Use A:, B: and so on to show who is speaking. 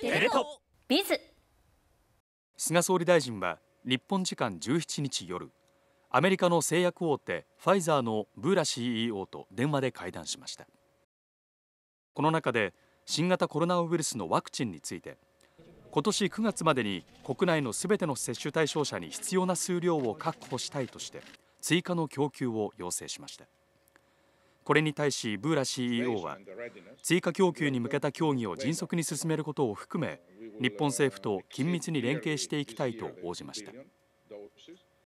A: テレトビズ
B: 菅総理大臣は日本時間17日夜アメリカの製薬大手ファイザーのブーラ CEO と電話で会談しましたこの中で新型コロナウイルスのワクチンについて今年9月までに国内のすべての接種対象者に必要な数量を確保したいとして追加の供給を要請しましたこれに対しブーラ CEO は追加供給に向けた協議を迅速に進めることを含め日本政府と緊密に連携していきたいと応じました。